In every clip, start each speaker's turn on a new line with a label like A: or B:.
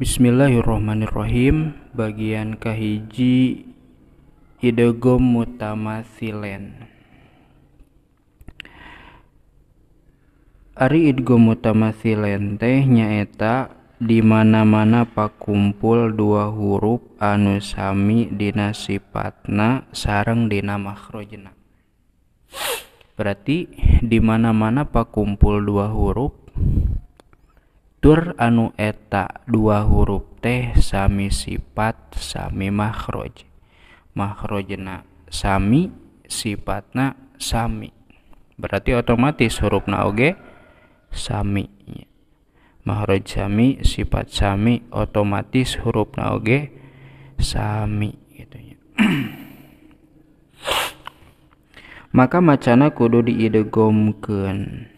A: Bismillahirrahmanirrahim bagian kahiji mutama silen Ari idgom silen teh nyaeta di mana-mana pakumpul dua huruf anu sami dina sifatna sareng dina makhrajna Berarti di mana-mana pakumpul dua huruf Dur anu eta dua huruf teh sami sifat sami makhroj makhrojna sami sifatna sami berarti otomatis huruf oge sami makhroj sami sifat sami otomatis huruf oge sami gitu ya. maka macana kudu diidegomkeun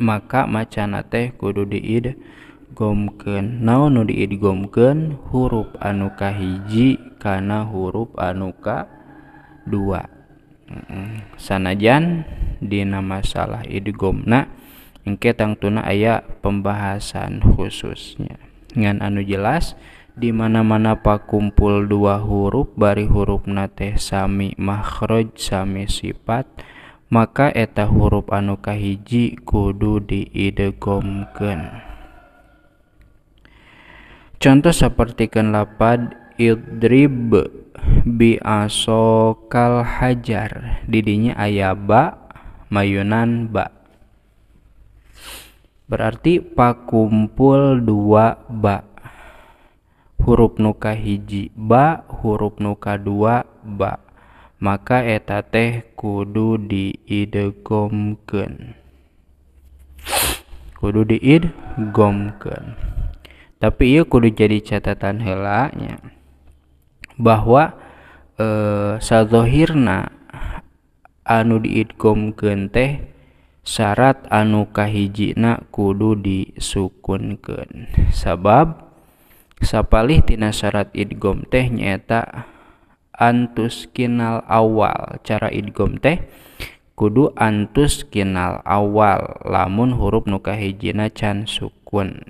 A: maka macana teh kudu diid gomken naon nu diid gomken huruf anuka hiji karena huruf anuka dua sanajan nama masalah idgomna engke tangtuna tuna aya pembahasan khususnya ngan anu jelas di mana mana pakumpul dua huruf bari huruf nate sami makhraj sami sifat maka eta huruf anu kahiji kudu diidegomkeun. Contoh seperti lapad idrib bi asokal hajar didinya ayaba mayunan ba berarti pakumpul dua ba huruf nuka hiji ba huruf nuka dua ba maka eta teh kudu diidegomkeun kudu diidgomkeun tapi iya kudu jadi catatan nya bahwa e, sadohirna anu diidgomkeun teh syarat anu kahijina kudu disukunkeun sabab sapalih tina syarat idgom teh nyaeta antus kinal awal cara idgom teh kudu antus kinal awal lamun huruf nuka hijina can sukun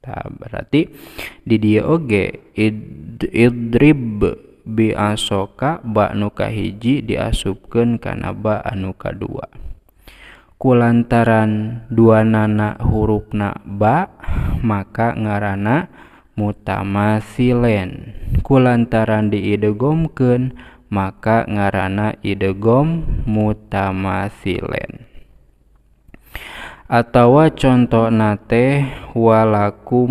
A: nah, berarti di dia oge id, idrib bi asoka ba nuka hiji diasupkan karena ba anuka dua kulantaran dua nana huruf na ba maka ngarana mutamasilen kulantaran diidegomkeun maka ngarana idegom mutamasilen atawa contoh nate walakum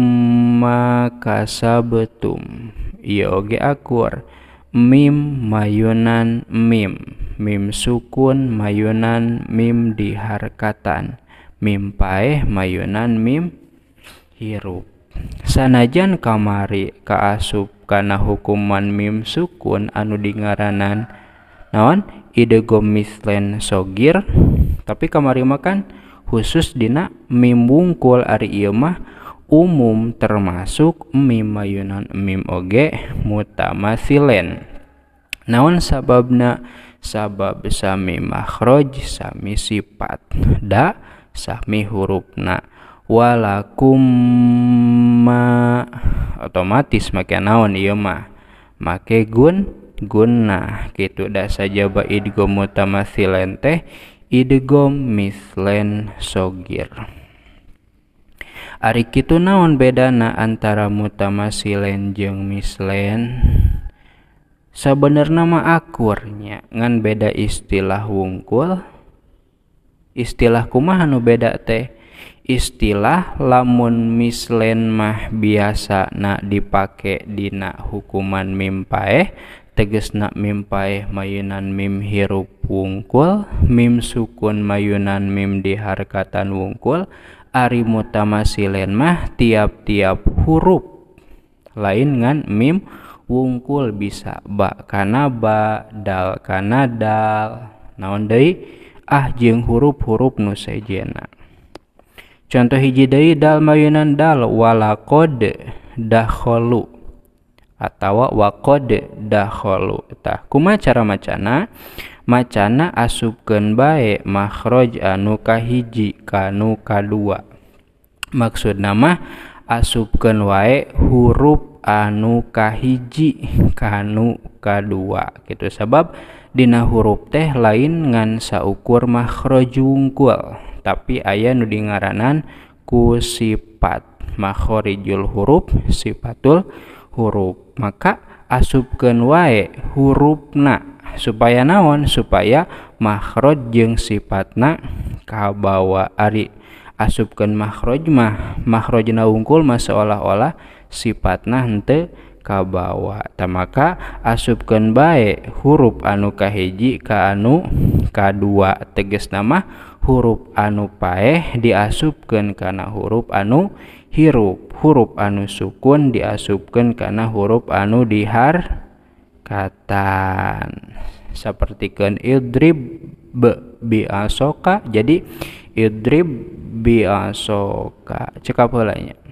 A: makasa betum iya akur mim mayunan mim mim sukun mayunan mim diharkatan mim paeh mayunan mim hirup sanajan kamari kaasup kana hukuman mim sukun anu dingaranan naon ide mislen sogir tapi kamari makan khusus dina mim bungkul ari ieu mah umum termasuk mim mayunan mim oge mutamasilen naon sababna sabab sami makhraj sami sifat da sami hurufna walakum ma otomatis make naon ieu mah make gun guna nah. gitu dah saja ba idgom mutamasilente, teh mislen sogir Ari kitu naon na antara mutamasilen jeng mislen Sebenarnya mah akurnya ngan beda istilah wungkul istilah kumaha nu beda teh istilah lamun mislen mah biasa na dipake dina hukuman mimpaeh teges na pae, mayunan mim hirup wungkul mim sukun mayunan mim diharkatan wungkul ari mutamasilen mah tiap-tiap huruf lain ngan mim wungkul bisa bak kana ba dal kana dal naon deui ah jeung huruf-huruf nu sejena Contoh hiji deui dal mayunan dal walaqad dahholu atau waqad dahholu. tah kumaha cara macana macana asupkeun bae makhraj anu kahiji kanu kadua maksud nama asupkeun wae huruf anu kahiji kanu kedua gitu sebab Dina huruf teh lain ngan saukur mahrojungkul tapi ayah nudi ku sifat makhorijul huruf sifatul huruf maka asupkan wae hurufna supaya naon supaya mahrojeng jeung sifatna kabawa Ari asupkan makhraj mah makhrajna wungkul mah seolah-olah sifatna henteu kabawa tamaka asupkan baik huruf anu kahiji ka anu kadua teges nama huruf anu paeh diasupkan karena huruf anu hirup huruf anu sukun diasupkan karena huruf anu dihar katan seperti kan idrib be biasoka jadi idrib biasoka uh, cekap bolanya.